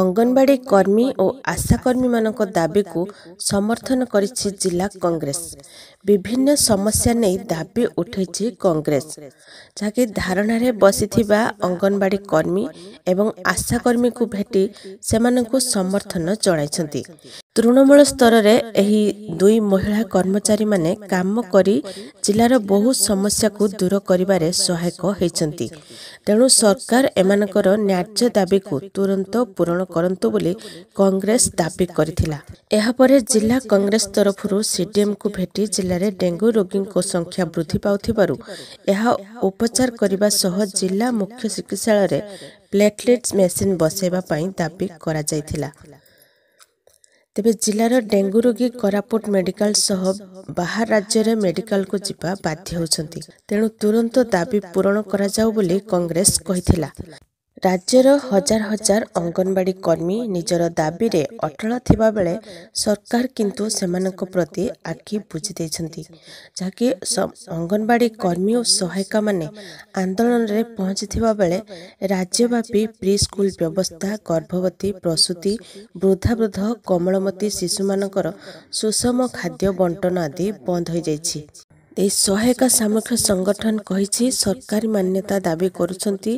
ଅଙ୍ଗନବାଡ଼ି କର୍ମୀ ଓ ଆଶାକର୍ମୀମାନଙ୍କ ଦାବିକୁ ସମର୍ଥନ କରିଛି ଜିଲ୍ଲା କଂଗ୍ରେସ ବିଭିନ୍ନ ସମସ୍ୟା ନେଇ ଦାବି ଉଠାଇଛି କଂଗ୍ରେସ ଯାହାକି ଧାରଣାରେ ବସିଥିବା ଅଙ୍ଗନବାଡ଼ି କର୍ମୀ ଏବଂ ଆଶାକର୍ମୀଙ୍କୁ ଭେଟି ସେମାନଙ୍କୁ ସମର୍ଥନ ଜଣାଇଛନ୍ତି ତୃଣମୂଳ ସ୍ତରରେ ଏହି ଦୁଇ ମହିଳା କର୍ମଚାରୀମାନେ କାମ କରି ଜିଲ୍ଲାର ବହୁ ସମସ୍ୟାକୁ ଦୂର କରିବାରେ ସହାୟକ ହୋଇଛନ୍ତି ତେଣୁ ସରକାର ଏମାନଙ୍କର ନ୍ୟାର୍ଯ୍ୟ ଦାବିକୁ ତୁରନ୍ତ ପୂରଣ କରନ୍ତୁ ବୋଲି କଂଗ୍ରେସ ଦାବି କରିଥିଲା ଏହାପରେ ଜିଲ୍ଲା କଂଗ୍ରେସ ତରଫରୁ ସିଡିଏମ୍କୁ ଭେଟି ଜିଲ୍ଲାରେ ଡେଙ୍ଗୁ ରୋଗୀଙ୍କ ସଂଖ୍ୟା ବୃଦ୍ଧି ପାଉଥିବାରୁ ଏହା ଉପଚାର କରିବା ସହ ଜିଲ୍ଲା ମୁଖ୍ୟ ଚିକିତ୍ସାଳୟରେ ପ୍ଲେଟ୍ଲେଟ୍ସ ମେସିନ୍ ବସାଇବା ପାଇଁ ଦାବି କରାଯାଇଥିଲା ତେବେ ଜିଲ୍ଲାର ଡେଙ୍ଗୁ ରୋଗୀ କୋରାପୁଟ ମେଡିକାଲ ସହ ବାହାର ରାଜ୍ୟରେ ମେଡିକାଲକୁ ଯିବା ବାଧ୍ୟ ହେଉଛନ୍ତି ତେଣୁ ତୁରନ୍ତ ଦାବି ପୂରଣ କରାଯାଉ ବୋଲି କଂଗ୍ରେସ କହିଥିଲା ରାଜ୍ୟର ହଜାର ହଜାର ଅଙ୍ଗନବାଡ଼ି କର୍ମୀ ନିଜର ଦାବିରେ ଅଟଳ ଥିବାବେଳେ ସରକାର କିନ୍ତୁ ସେମାନଙ୍କ ପ୍ରତି ଆଖି ବୁଝି ଦେଇଛନ୍ତି ଯାହାକି ଅଙ୍ଗନବାଡ଼ି କର୍ମୀ ଓ ସହାୟିକାମାନେ ଆନ୍ଦୋଳନରେ ପହଞ୍ଚିଥିବା ବେଳେ ରାଜ୍ୟବ୍ୟାପୀ ପ୍ରି ସ୍କୁଲ ବ୍ୟବସ୍ଥା ଗର୍ଭବତୀ ପ୍ରସୂତି ବୃଦ୍ଧାବୃଦ୍ଧ କମଳମତୀ ଶିଶୁମାନଙ୍କର ସୁଷମ ଖାଦ୍ୟ ବଣ୍ଟନ ଆଦି ବନ୍ଦ ହୋଇଯାଇଛି ଏହି ସହାୟକ ସାମଗ୍ରୀ ସଂଗଠନ କହିଛି ସରକାରୀ ମାନ୍ୟତା ଦାବି କରୁଛନ୍ତି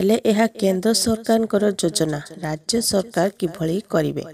ହେଲେ ଏହା କେନ୍ଦ୍ର ସରକାରଙ୍କର ଯୋଜନା ରାଜ୍ୟ ସରକାର କିଭଳି କରିବେ